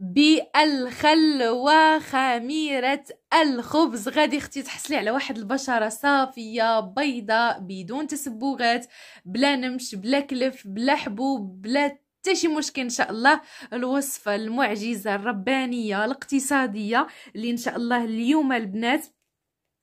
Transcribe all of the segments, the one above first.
بالخلوة خميرة الخبز غادي اختي تحصلي على واحد البشرة صافية بيضة بدون تسبغات بلا نمش بلا كلف بلا حبوب بلا تشي شي مشكل ان شاء الله الوصفه المعجزه الربانيه الاقتصاديه اللي ان شاء الله اليوم البنات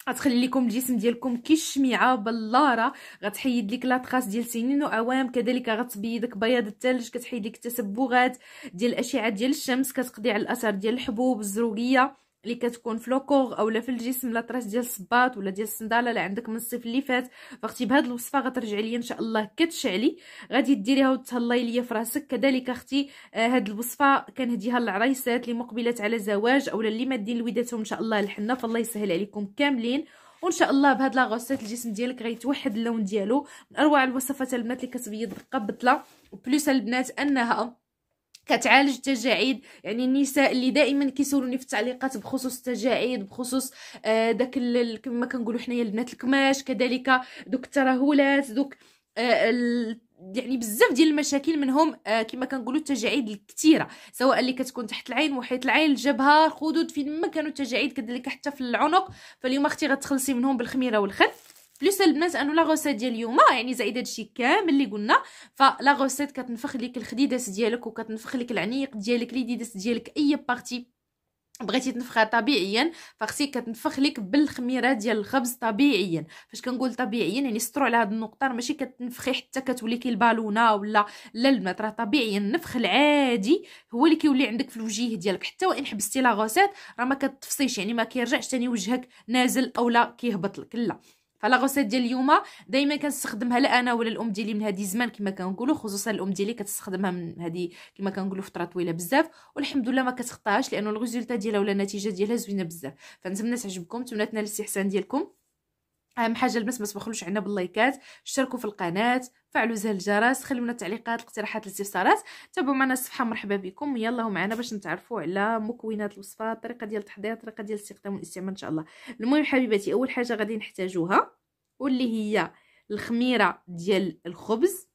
غتخليكم الجسم ديالكم كي الشميعه بلاره غتحيد لك تراس ديال سنين وعوام كذلك غتبيضك بياض الثلج كتحيد لك التسبغات ديال الاشعه ديال الشمس كتقضي على الاثر ديال الحبوب الزروقيه اللي كتكون في لوكوغ اولا في الجسم لا طراس ديال الصباط ولا ديال الصنداله اللي عندك من الصيف اللي فات فاختي بهاد الوصفه غترجعي ليا ان شاء الله كتشعلي غادي ديريها وتهلاي ليا في راسك كذلك اختي آه هاد الوصفه كنهديها للعرايسات اللي مقبلات على زواج اولا اللي مادين لوداتهم ان شاء الله الحنه فالله يسهل عليكم كاملين وان شاء الله بهاد لاغوسيت الجسم ديالك غيتوحد اللون ديالو من اروع الوصفات البنات اللي كتبيض قبطله وبلوس البنات انها كتعالج التجاعيد يعني النساء اللي دائما كيسولوني في التعليقات بخصوص التجاعيد بخصوص آه داك كما كنقولوا حنايا البنات الكماش كذلك دوك الترهلات دوك آه يعني بزاف ديال المشاكل منهم آه كما كنقولوا التجاعيد الكثيره سواء اللي كتكون تحت العين محيط العين الجبهه الخدود فين ما كانوا التجاعيد كذلك حتى في العنق فاليوم اختي غتخلصي منهم بالخميره والخف بلوس البنات انه لا غوسيت ديال اليوم آه، يعني زائد هادشي كامل اللي قلنا فلا غوسيت كتنفخ لك الخديدات ديالك وكتنفخ لك العنيق ديالك لي ديالك اي بارتي بغيتي تنفخها طبيعيا فخصك كتنفخ لك بالخميره ديال الخبز طبيعيا فاش كنقول طبيعيا يعني سطروا على هاد النقطه راه ماشي كتنفخي حتى كتولي كي البالونه ولا لا البنات راه طبيعيا النفخ العادي هو اللي كيولي عندك في الوجه ديالك حتى وان حبستي لا غوسيت راه ما كتفصيش يعني ما كيرجعش تاني وجهك نازل اولا كيهبط لك لا فلا غوسيت ديال اليوم دائما كنستخدمها لا انا ولا الام ديالي من هذه زمان كما كنقولوا خصوصا الام ديالي كتستخدمها من هذه كما كنقولوا فتره طويله بزاف والحمد لله ما كتخطاهاش لانه الريزولتا ديالها ولا النتيجه ديالها زوينه بزاف فنتمنى تعجبكم نتمنى تنال الاستحسان ديالكم اهم حاجه البنات ما تبخلوش علينا باللايكات اشتركوا في القناه فعلوا زر الجرس خليونا لنا التعليقات الاقتراحات الاستفسارات تابعوا معنا الصفحه مرحبا بكم يلا معنا باش نتعرفوا على مكونات الوصفه الطريقه ديال التحضير الطريقه ديال الاستخدام والاستعمال ان شاء الله المهم حبيباتي اول حاجه غادي نحتاجوها واللي هي الخميره ديال الخبز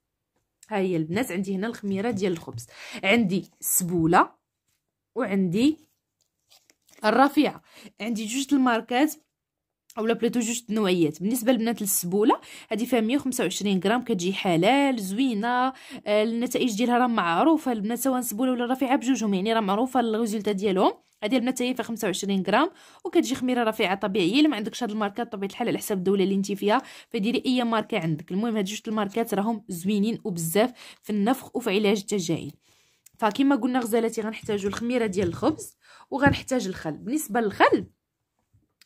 ها هي البنات عندي هنا الخميره ديال الخبز عندي سبوله وعندي الرفيعه عندي جوج الماركات اولا بلاتو جوج نوعيات بالنسبه لبنات السبوله هذه فيها 125 غرام كتجي حلال زوينه آه، النتائج ديالها راه معروفه البنات سواء سبوله ولا رفيعه بجوجهم يعني راه معروفه الريزولتا ديالهم هذه البنات هي فيها 25 غرام وكتجي خميره رفيعه طبيعيه الا ما عندكش هاد الماركات طبيعه الحال على حساب الدوله اللي انت فيها فديري اي ماركه عندك المهم هاد جوج الماركات راهم زوينين وبزاف في النفخ وفي علاج التجاعيد فكما قلنا غزالاتي غنحتاجو الخميره ديال الخبز وغنحتاج الخل بالنسبه للخل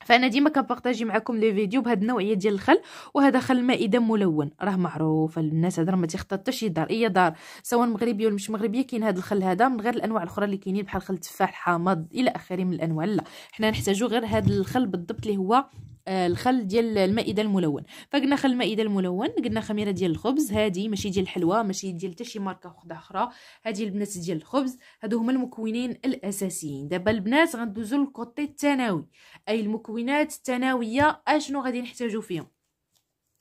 فانا ديما كنبارطاجي معكم لي فيديو بهاد النوعيه ديال الخل وهذا خل مائده ملون راه معروف الناس هذا ما تيخطط شي دار اي دار سواء مغربيه ولا مش مغربيه كاين هاد الخل هذا من غير الانواع الاخرى اللي كاينين بحال خل التفاح الحامض الى اخره من الانواع لا حنا نحتاجو غير هاد الخل بالضبط اللي هو آه، الخل ديال المائده الملون فقلنا خل المائده الملون قلنا خميره ديال الخبز هذه ماشي ديال الحلوى ماشي ديال حتى شي ماركه وحده اخرى هذه البنات ديال الخبز هادو هما المكونين الاساسيين دابا البنات غندوزو للكوتي الثانوي اي المكونات الثانويه اشنو غادي نحتاجو فيهم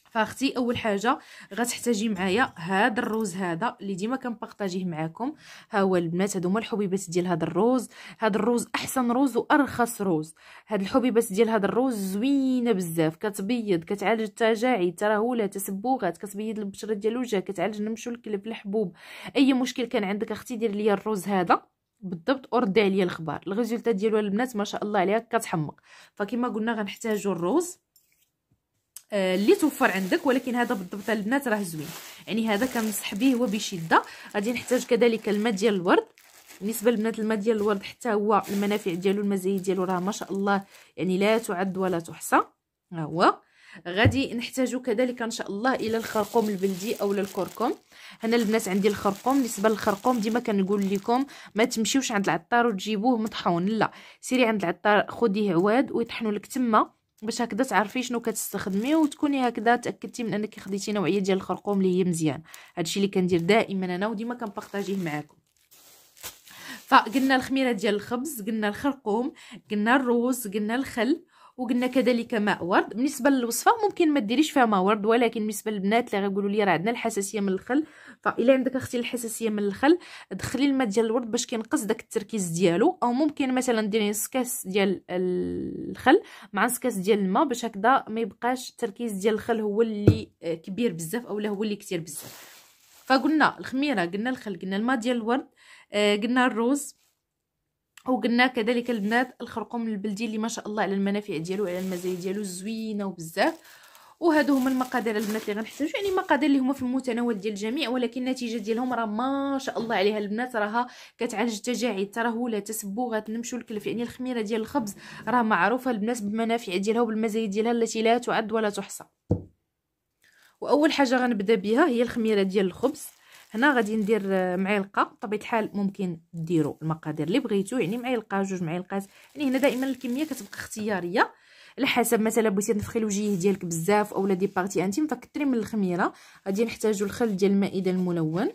فاختي اول حاجه غتحتاجي معايا هذا الروز هذا اللي ديما كنبارطاجيه معاكم ها هو البنات هما الحبيبات ديال هذا الروز هذا الروز احسن روز وارخص روز هاد الحبيبات ديال هذا الروز زوينه بزاف كتبيض كتعالج التجاعيد ترهله تسبغات كتبيض البشره ديال الوجه كتعالج نمشو الكلب الحبوب اي مشكل كان عندك اختي دير ليا الروز هذا بالضبط وردي عليا الخبار الريزلت ديالو البنات ما شاء الله عليها كتحمق فكما قلنا غنحتاجو الروز آه، اللي توفر عندك ولكن هذا بالضبط البنات راه زوين يعني هذا كنصح به وبشده غادي نحتاج كذلك الماء ديال الورد بالنسبه للبنات الماء ديال الورد حتى هو المنافع ديالو المزايا ديالو راه ما شاء الله يعني لا تعد ولا تحصى ها هو غادي نحتاجو كذلك ان شاء الله الى الخرقوم البلدي او الكركم هنا البنات عندي الخرقوم بالنسبه للخرقوم ديما كنقول لكم ما تمشيوش عند العطار وتجيبوه مطحون لا سيري عند العطار خديه عواد ويطحنوا لك تما باش هكذا تعرفي شنو كتستخدمي وتكوني هكذا تاكدتي من انك خديتي نوعيه ديال الخرقوم اللي هي مزيان هادشي اللي كندير دائما انا وديما كنبارطاجيه معاكم فقلنا الخميره ديال الخبز قلنا الخرقوم قلنا الروز قلنا الخل وقلنا كذلك ماء ورد بالنسبه للوصفه ممكن ما ديريش فيها ماء ورد ولكن بالنسبه للبنات اللي غيقولوا لي راه عندنا الحساسيه من الخل فالا طيب، عندك اختي الحساسيه من الخل دخلي الماء ديال الورد باش كينقص داك التركيز ديالو او ممكن مثلا ديري نص كاس ديال الخل مع نص كاس ديال الماء باش هكذا ما يبقاش التركيز ديال الخل هو اللي كبير بزاف اولا هو اللي كثير بزاف فقلنا الخميره قلنا الخل قلنا الماء ديال الورد آه، قلنا الروز وقلنا كذلك البنات الخرقوم البلدي اللي ما شاء الله على المنافع ديالو على المزايا ديالو زوينه وبزاف وهادو هما المقادير البنات اللي غنحتاجو يعني مقادير اللي هما في المتناول ديال الجميع ولكن النتيجه ديالهم راه ما شاء الله عليها البنات راها كتعالج التجاعيد ترهله تسبغات نمشو الكلف يعني الخميره ديال الخبز راه معروفه البنات بالمنافع ديالها وبالمزايا ديالها التي لا تعد ولا تحصى واول حاجه غنبدا بها هي الخميره ديال الخبز هنا غادي ندير معلقه بطبيعه الحال ممكن ديروا المقادير اللي بغيتو يعني معلقه جوج معلقات يعني هنا دائما الكميه كتبقى اختياريه على حسب مثلا بغيتي تنفخي الوجه ديالك بزاف اولا دي بارتي انتيم فكثري من الخميره غادي نحتاجو الخل ديال المائده الملون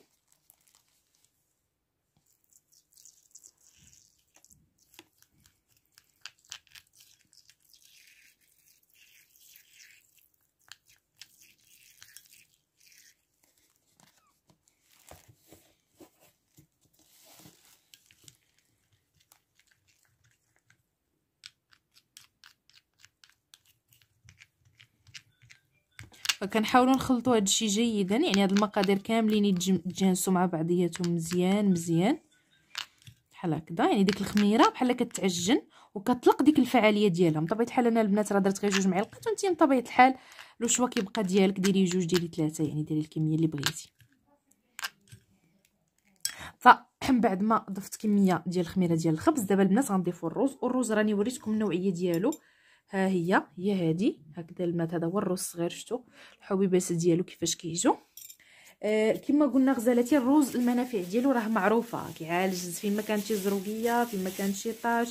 فكنحاولوا نخلطوا هذا الشيء جيدا يعني هاد المقادير كاملين يتجانسوا مع بعضياتهم مزيان مزيان بحال هكذا يعني ديك الخميره بحال كتعجن وكتطلق ديك الفعاليه ديالها بطبيعه الحال انا البنات راه درت غير جوج معلقات وانت بطبيعه الحال لو شوا كيبقى ديالك ديري جوج ديري ثلاثه يعني ديري الكميه اللي بغيتي من بعد ما ضفت كميه ديال الخميره ديال الخبز دابا البنات غنضيفوا الرز والرز راني وريتكم النوعيه ديالو ها هي هي هادي هكذا البنات هذا هو الروز الصغير شفتوا الحبيبات ديالو كيفاش كيجو آه كما قلنا غزالاتي الروز المنافع ديالو راه معروفه كيعالج فين ما كانت شي زروقيه فين ما كانت شي طاج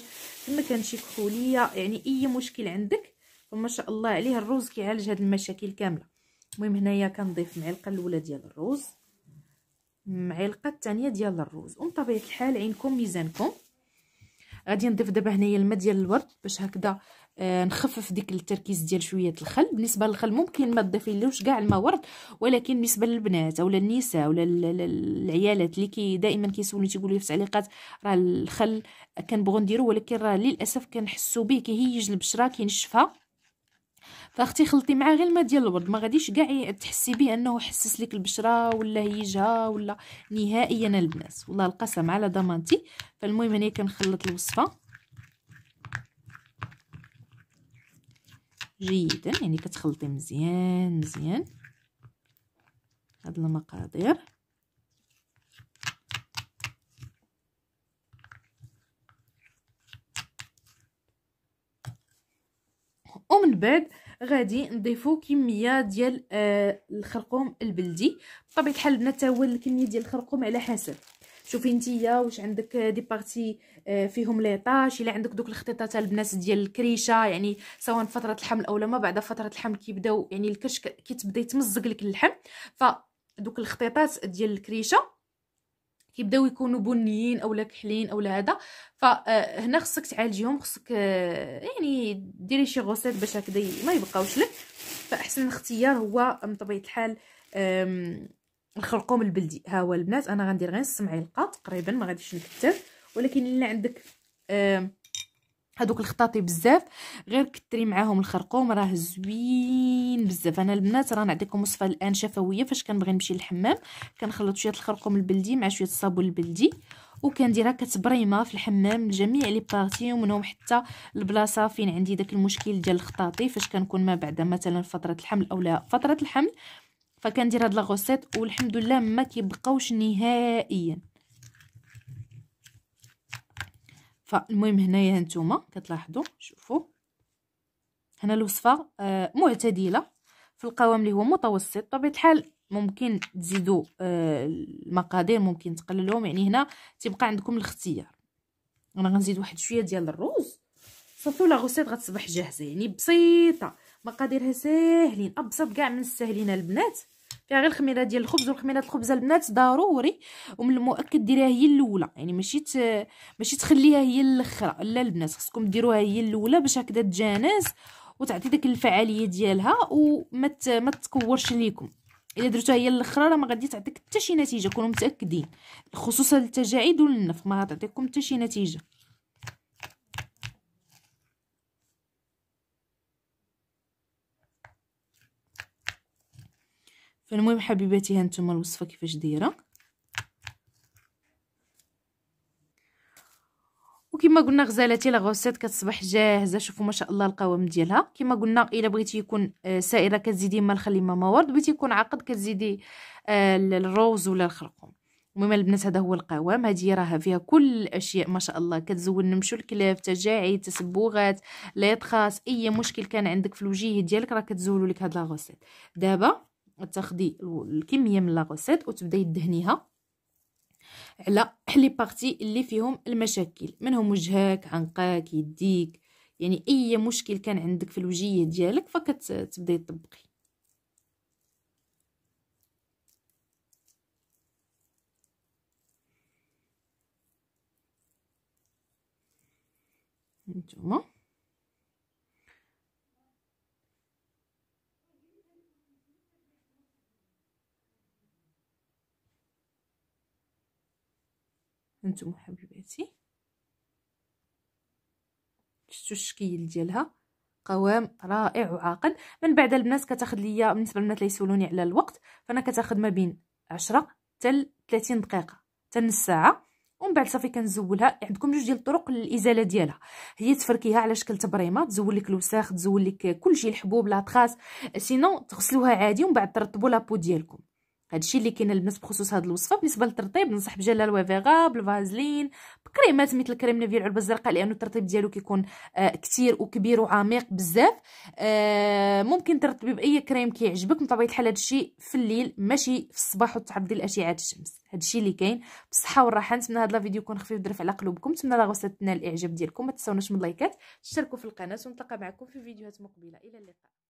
فين ما كانت شي كحوليه يعني اي مشكل عندك فما شاء الله عليه الروز كيعالج هاد المشاكل كامله المهم هنايا كنضيف معلقه الاولى ديال الروز معلقه الثانيه ديال الروز طبيعه الحال عينكم ميزانكم غادي نضيف دابا هنايا الماء ديال الورد باش هكذا آه نخفف ديك التركيز ديال شويه الخل بالنسبه للخل ممكن ما تضيفيلوش كاع الماء ورد ولكن بالنسبه للبنات اولا النساء اولا العيالات اللي كي دائما كيسولوني تيقولوا لي في التعليقات راه الخل كنبغوا نديرو ولكن راه للاسف كنحسوا به كيهيج البشره كينشفها فاختي خلطي معاه غير الماء ديال الورد ما غاديش كاع تحسي به انه حسس لك البشره ولا هيجها ولا نهائيا البنات والله القسم على ضمانتي فالمهم انا كنخلط الوصفه جيدا يعني كتخلطي مزيان مزيان هاد المقادير ومن بعد غادي نضيفو كميه ديال آه الخرقوم البلدي بطبيعه الحال البنات هو الكميه ديال الخرقوم على حسب شوفي نتيا واش عندك دي بارتي آه، فيهم ليطاج الا عندك دوك الخطيطات البنات ديال الكريشه يعني سواء فتره الحمل اولا ما بعد فتره الحمل كيبداو يعني الكرش كيتبدا يتمزق لك اللحم فدوك الخطيطات ديال الكريشه كيبداو يكونوا بنيين اولا كحلين اولا هذا فهنا آه، خصك تعالجيهم خصك آه، يعني ديري شي غوسيت باش هكذا ما يبقاوش لك فاحسن اختيار هو بطبيعه الحال الخرقوم من البلدي ها هو البنات انا غندير غير نص معلقه تقريبا ما غاديش نكثر ولكن الا عندك آه هادوك الخطاطي بزاف غير كتري معاهم الخرقوم راه زوين بزاف انا البنات راه نعطيكم وصفه الان شفويه فاش كنبغي نمشي للحمام كنخلط شويه الخرقوم البلدي مع شويه الصابون البلدي وكنديرها كتبريمه في الحمام لجميع لي بارتي ومنهم حتى البلاصه فين عندي داك المشكل ديال الخطاطي فاش كنكون ما بعد مثلا فتره الحمل اولا فتره الحمل فكندير هاد لاغوسيط والحمد لله ما كيبقاوش نهائيا فالمهم هنايا هانتوما كتلاحظوا شوفوا هنا الوصفه آه معتدله في القوام اللي هو متوسط طبيعه الحال ممكن تزيدوا آه المقادير ممكن تقللوهم يعني هنا تيبقى عندكم الاختيار انا غنزيد واحد شويه ديال الروز صافي ولا غتصبح جاهزه يعني بسيطه مقاديرها ساهلين ابسط كاع من الساهلين البنات فيها غير الخميره ديال الخبز والخميره الخبز البنات ضروري ومن المؤكد ديريها هي الاولى يعني ماشي ت... ماشي تخليها هي الاخرى لا البنات خصكم ديروها هي الاولى باش هكذا تجانس وتعطي داك الفعاليه ديالها وما ما تكورش ليكم الا درتوها هي الاخرى راه ما غادي تعطيك حتى شي نتيجه كونوا متاكدين خصوصا للتجاعيد والنف ما غتعطيكم حتى شي نتيجه فالمهم حبيباتي هانتوما الوصفه كيفاش دايره وكما قلنا غزالاتي لا غوسيت كتصبح جاهزه شوفوا ما شاء الله القوام ديالها كما قلنا الا بغيتي يكون آه، سائره كتزيدي ما الخل ما مورد بغيتي يكون عقد كتزيدي آه، الروز ولا الخرقوم المهم البنات هذا هو القوام هذه راها فيها كل الاشياء ما شاء الله كتزول نمشو الكلاب تجاعيد تسبغات لا يتخاص اي مشكل كان عندك في الوجيه ديالك راه كتزولوا لك هاد لا غوسيت دابا تاخدي الكميه من لا غوسيت وتبداي تدهنيها على لي بارتي اللي فيهم المشاكل منهم وجهك عنقك يديك يعني اي مشكل كان عندك في الوجيه ديالك فكتبداي تطبقي نتوما هانتوما حبيباتي شفتوا الشكل ديالها قوام رائع وعاقل من بعد البنات كتاخذ ليا بالنسبه للبنات اللي يسولوني على الوقت فانا كتاخذ ما بين 10 حتى 30 دقيقه حتى نص ساعه ومن بعد صافي كنزولها عندكم جوج ديال الطرق للازاله ديالها هي تفركيها على شكل تبريمه تزول لك الوساخ تزول لك كلشي الحبوب لا تراس سينو تغسلوها عادي ومن بعد ترطبوا لابو ديالكم هادشي اللي كاين البنات بخصوص هاد الوصفه بالنسبه للترطيب ننصح بجلال وفيغا بالفازلين بكريمات مثل كريم نافيل العلبه الزرقاء لانه الترطيب ديالو كيكون آه، كثير وكبير وعميق بزاف آه، ممكن ترطبي باي كريم كيعجبك بطبيعه الحال هادشي في الليل ماشي في الصباح وتعرضي لاشعه الشمس هادشي اللي كاين بالصحه والراحه نتمنى هاد لا فيديو يكون خفيف ظريف على قلوبكم نتمنى لاغوسات تنال الاعجاب ديالكم ما تنساوناش من لايكات تشتركوا في القناه ونتلاقى معكم في فيديوهات مقبله الى اللقاء